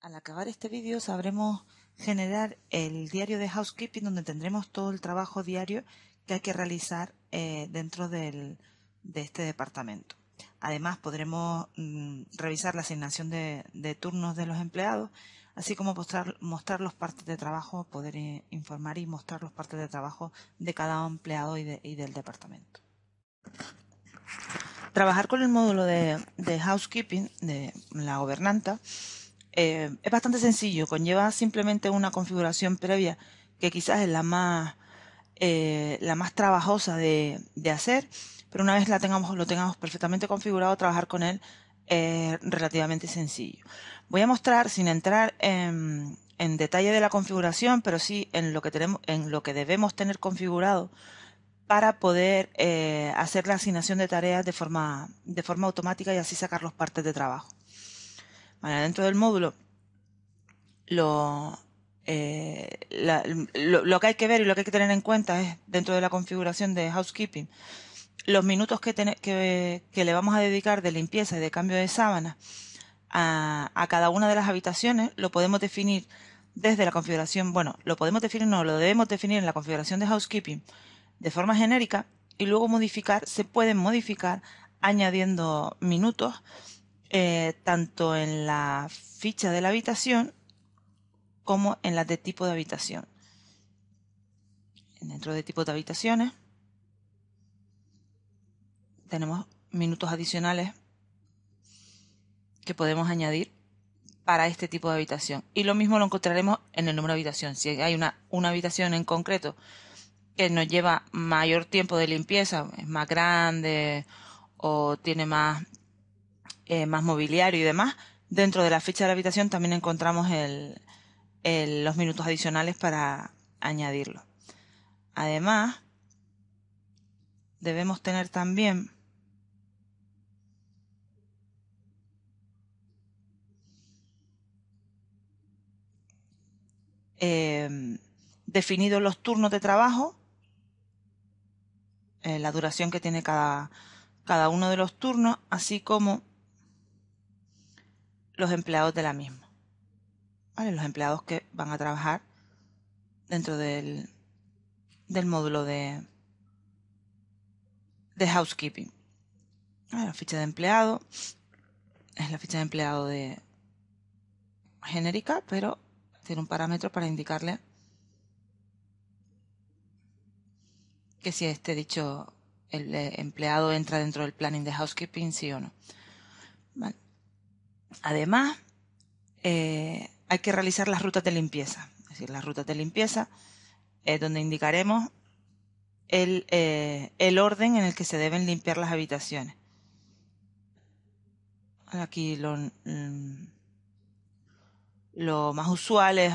Al acabar este vídeo sabremos generar el diario de housekeeping donde tendremos todo el trabajo diario que hay que realizar eh, dentro de este departamento. Además podremos mm, revisar la asignación de, turnos de los empleados, así como mostrar, mostrar los partes de trabajo, poder eh, informar y mostrar los partes de trabajo de cada empleado y, del departamento. Trabajar con el módulo de, de housekeeping, de la gobernanta, eh, es bastante sencillo, conlleva simplemente una configuración previa que quizás es la más, eh, la más trabajosa de, hacer, pero una vez la tengamos, lo tengamos perfectamente configurado, trabajar con él es relativamente sencillo. Voy a mostrar, sin entrar en, detalle de la configuración, pero sí en lo que, tenemos, en lo que debemos tener configurado para poder eh, hacer la asignación de tareas de forma, de forma automática y así sacar los partes de trabajo dentro del módulo, eh, lo, lo, que hay que ver y lo que hay que tener en cuenta es, dentro de la configuración de housekeeping, los minutos que, que, que le vamos a dedicar de limpieza y de cambio de sábanas a, a cada una de las habitaciones, lo podemos definir desde la configuración, bueno, lo podemos definir, no, lo debemos definir en la configuración de housekeeping de forma genérica y luego modificar, se pueden modificar añadiendo minutos eh, tanto en la ficha de la habitación como en las de tipo de habitación. Dentro de tipo de habitaciones tenemos minutos adicionales que podemos añadir para este tipo de habitación. Y lo mismo lo encontraremos en el número de habitación. Si hay una, una habitación en concreto que nos lleva mayor tiempo de limpieza, es más grande o tiene más eh, más mobiliario y demás. Dentro de la ficha de la habitación también encontramos los minutos adicionales para añadirlo. Además, debemos tener también eh, definidos los turnos de trabajo, eh, la duración que tiene cada, cada uno de los turnos, así como los empleados de la misma. Los empleados que van a trabajar dentro del, módulo de, de housekeeping. La ficha de empleado es la ficha de empleado de genérica, pero tiene un parámetro para indicarle que si este dicho el eh, empleado entra dentro del planning de housekeeping, sí o no. Además, eh, hay que realizar las rutas de limpieza, es decir, las rutas de limpieza, es donde indicaremos el, eh, orden en el que se deben limpiar las habitaciones. Aquí lo, mm, más usual es,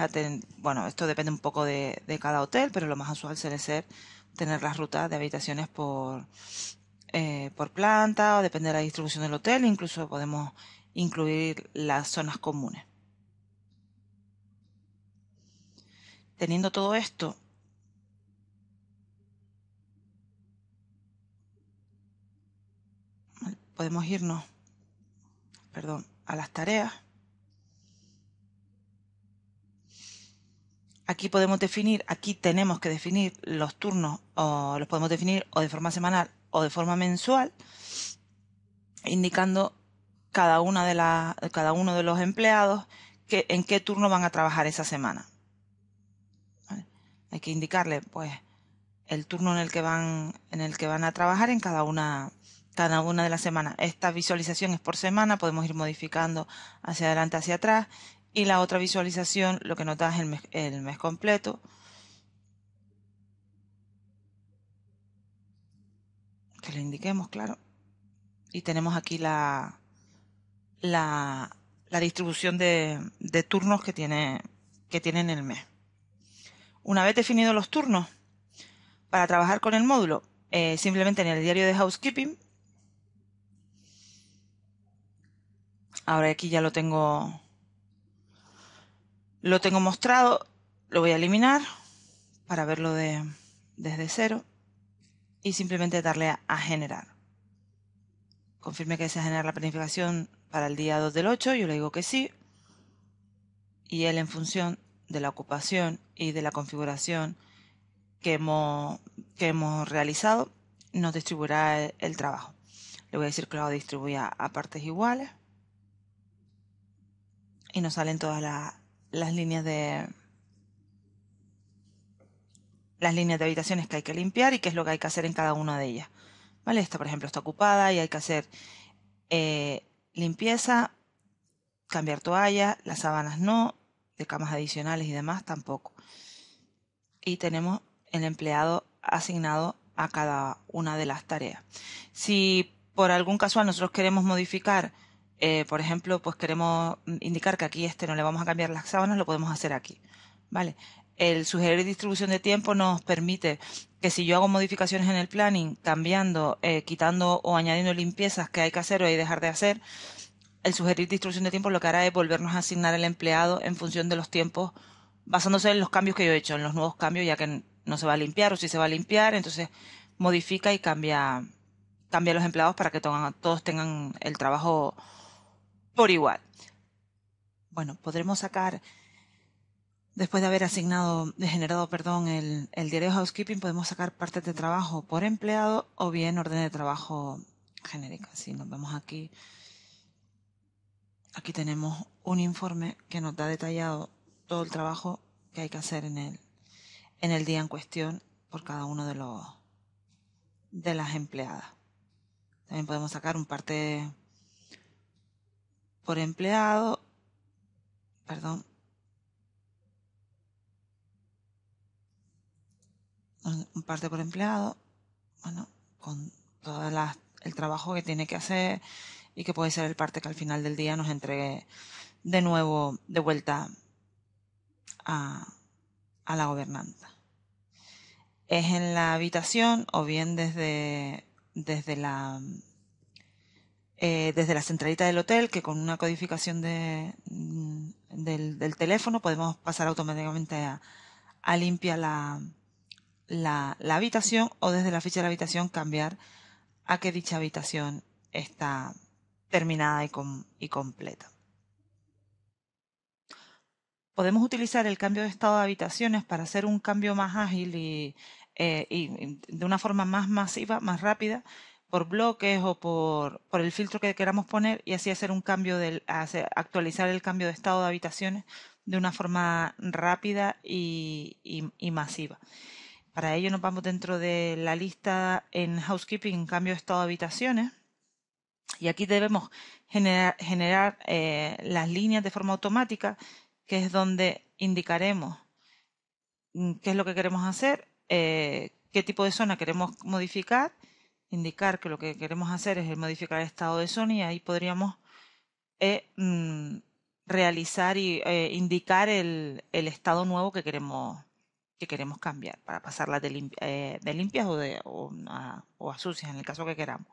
bueno, esto depende un poco de, cada hotel, pero lo más usual suele ser tener las rutas de habitaciones por, eh, por planta o depende de la distribución del hotel, incluso podemos incluir las zonas comunes. Teniendo todo esto, podemos irnos perdón, a las tareas. Aquí podemos definir, aquí tenemos que definir los turnos, o los podemos definir o de forma semanal o de forma mensual, indicando cada, una de la, cada uno de los empleados que, en qué turno van a trabajar esa semana. Hay que indicarle, pues, el turno en el que van, en el que van a trabajar en cada una, cada una de las semanas. Esta visualización es por semana, podemos ir modificando hacia adelante, hacia atrás. Y la otra visualización lo que nos es el mes, el mes completo. Que le indiquemos, claro. Y tenemos aquí la, la, distribución de, turnos que tiene, que tiene en el mes. Una vez definidos los turnos, para trabajar con el módulo, eh, simplemente en el diario de housekeeping, ahora aquí ya lo tengo, lo tengo mostrado, lo voy a eliminar para verlo desde cero y simplemente darle a, a generar. Confirme que desea generar la planificación para el día 2 del 8, yo le digo que sí, y él en función de la ocupación y de la configuración que hemos, que hemos realizado, nos distribuirá el, trabajo. Le voy a decir que lo distribuya a partes iguales y nos salen todas las líneas de las líneas de habitaciones que hay que limpiar y qué es lo que hay que hacer en cada una de ellas. ¿Vale? Esta, por ejemplo, está ocupada y hay que hacer eh, Limpieza, cambiar toalla, las sábanas no, de camas adicionales y demás tampoco. Y tenemos el empleado asignado a cada una de las tareas. Si por algún casual nosotros queremos modificar, eh, por ejemplo, pues queremos indicar que aquí este no le vamos a cambiar las sábanas, lo podemos hacer aquí. ¿Vale? El sugerir distribución de tiempo nos permite que si yo hago modificaciones en el planning, cambiando, eh, quitando o añadiendo limpiezas que hay que hacer o hay que dejar de hacer, el sugerir distribución de tiempo lo que hará es volvernos a asignar el empleado en función de los tiempos, basándose en los cambios que yo he hecho, en los nuevos cambios, ya que no se va a limpiar o si se va a limpiar, entonces modifica y cambia, cambia los empleados para que todos tengan el trabajo por igual. Bueno, podremos sacar Después de haber asignado, generado, perdón, el, el diario housekeeping, podemos sacar partes de trabajo por empleado o bien orden de trabajo genérica. Si nos vemos aquí, aquí tenemos un informe que nos da detallado todo el trabajo que hay que hacer en el, en el día en cuestión por cada uno de los de las empleadas. También podemos sacar un parte por empleado parte por empleado, bueno, con todo el trabajo que tiene que hacer y que puede ser el parte que al final del día nos entregue de nuevo, de vuelta a, la gobernanza. Es en la habitación o bien desde, desde la eh, desde la centralita del hotel, que con una codificación de, del, teléfono podemos pasar automáticamente a, a limpia la, la, habitación o desde la ficha de la habitación cambiar a que dicha habitación está terminada y, completa. Podemos utilizar el cambio de estado de habitaciones para hacer un cambio más ágil y, eh, de una forma más masiva, más rápida, por bloques o por, el filtro que queramos poner y así hacer un cambio del, actualizar el cambio de estado de habitaciones de una forma rápida y masiva. Para ello nos vamos dentro de la lista en housekeeping, cambio de estado de habitaciones. Y aquí debemos generar, eh, las líneas de forma automática, que es donde indicaremos mm, qué es lo que queremos hacer, eh, qué tipo de zona queremos modificar, indicar que lo que queremos hacer es modificar el estado de zona y ahí podríamos eh, mm, realizar y indicar el, el estado nuevo que queremos queremos cambiar para pasarlas eh, de, limpias o, de, o a, sucias, en el caso que queramos.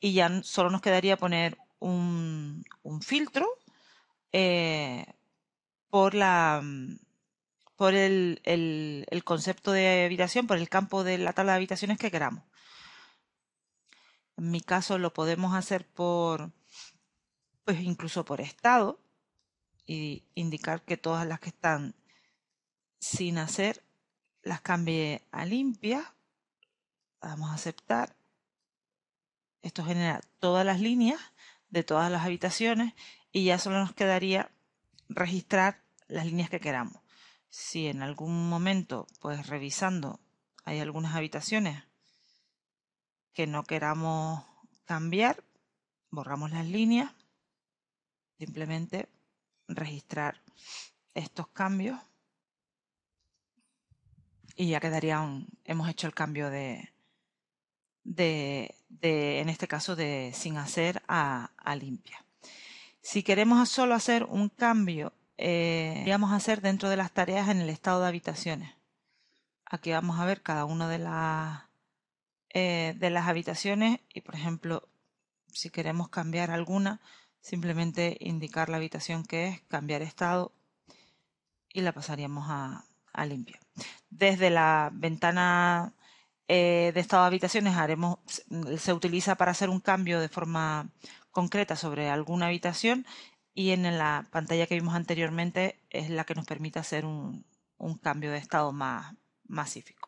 Y ya solo nos quedaría poner un, filtro eh, por, la, mm, por el, concepto de habitación, por el campo de la tabla de habitaciones que queramos. En mi caso lo podemos hacer por, pues incluso por estado, e indicar que todas las que están sin hacer las cambie a limpia Vamos a aceptar. Esto genera todas las líneas de todas las habitaciones y ya solo nos quedaría registrar las líneas que queramos. Si en algún momento, pues revisando, hay algunas habitaciones que no queramos cambiar, borramos las líneas, simplemente registrar estos cambios y ya quedaría un, hemos hecho el cambio de, en este caso, de sin hacer a, limpia. Si queremos solo hacer un cambio, eh, vamos a hacer dentro de las tareas en el estado de habitaciones. Aquí vamos a ver cada una de las, eh, de las habitaciones y, por ejemplo, si queremos cambiar alguna, simplemente indicar la habitación que es, cambiar estado y la pasaríamos a, a limpia desde la ventana eh, de estado de habitaciones haremos, se utiliza para hacer un cambio de forma concreta sobre alguna habitación y en la pantalla que vimos anteriormente es la que nos permite hacer un, cambio de estado más, masífico